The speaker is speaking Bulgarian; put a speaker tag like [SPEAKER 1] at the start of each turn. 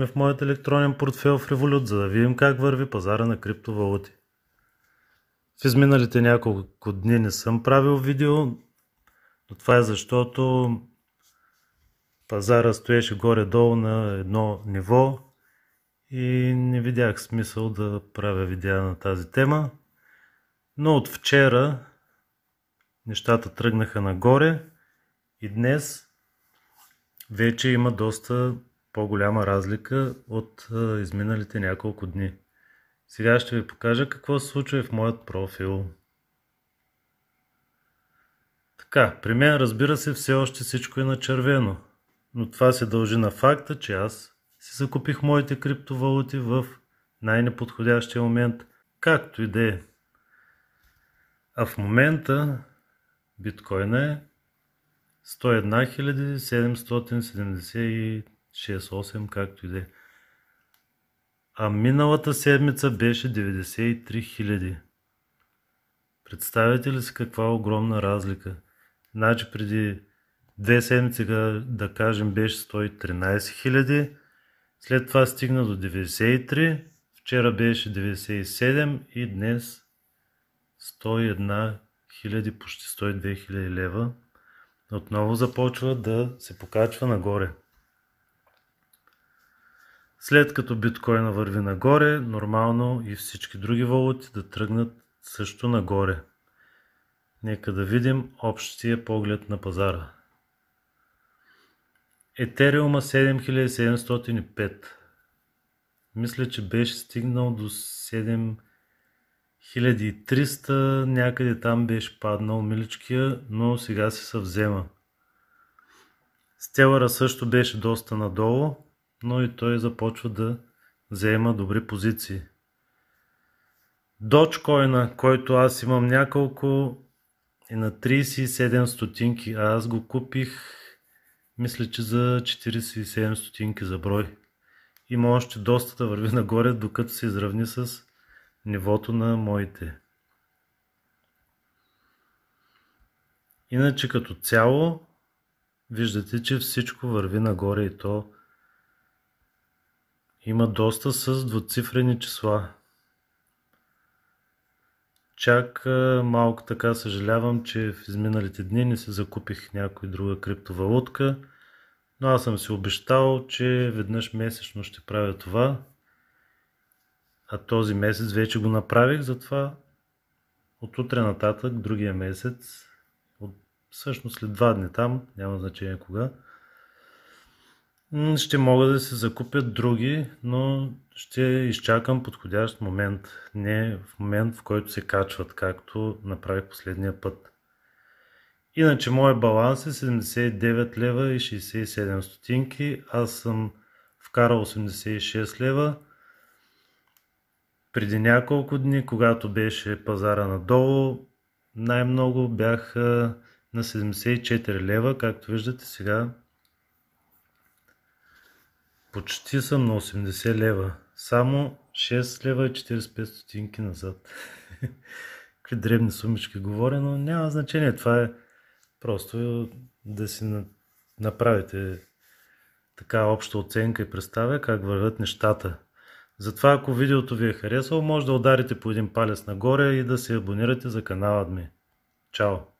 [SPEAKER 1] сме в моят електронен портфел в Revolut, за да видим как върви пазара на криптовалути. В изминалите няколко дни не съм правил видео, но това е защото пазара стоеше горе-долу на едно ниво и не видях смисъл да правя видеа на тази тема. Но от вчера нещата тръгнаха нагоре и днес вече има доста по-голяма разлика от изминалите няколко дни. Сега ще ви покажа какво се случва в моят профил. Така, при мен разбира се все още всичко е на червено, но това се дължи на факта, че аз си закупих моите криптовалути в най-неподходящия момент, както и да е. А в момента биткоина е 101 6-8, както и да е. А миналата седмица беше 93 000. Представете ли си каква огромна разлика? Значи преди две седмици, да кажем, беше 113 000, след това стигна до 93, вчера беше 97 и днес 101 000, почти 102 000 лева. Отново започва да се покачва нагоре. След като биткоина върви нагоре, нормално и всички други валути да тръгнат също нагоре. Нека да видим общия поглед на пазара. Етериума 7705. Мисля, че беше стигнал до 7300, някъде там беше паднал миличкия, но сега се съвзема. Стелара също беше доста надолу, но и той започва да взема добри позиции. Дочкоина, който аз имам няколко, е на 37 стотинки, а аз го купих, мисля, че за 47 стотинки за брой. Има още доста да върви нагоре, докато се изравни с нивото на моите. Иначе като цяло, виждате, че всичко върви нагоре и то има доста с двуцифрени числа. Чак малко така съжалявам, че в изминалите дни не си закупих някой друга криптовалутка, но аз съм си обещал, че веднъж месечно ще правя това. А този месец вече го направих, затова от утре нататък, другия месец, от, всъщност след два дни там, няма значение кога, ще могат да се закупят други, но ще изчакам подходящ момент. Не в момент, в който се качват, както направих последния път. Иначе моят баланс е 79 лева и 67 стотинки. Аз съм вкарал 86 лева. Преди няколко дни, когато беше пазара надолу, най-много бях на 74 лева. Както виждате сега почти съм на 80 лева. Само 6 лева и 45 стотинки назад. Какви дребни сумички говоря, но няма значение. Това е просто да си направите така обща оценка и представя как вървят нещата. Затова ако видеото ви е харесало, може да ударите по един палец нагоре и да се абонирате за канала ми. Чао!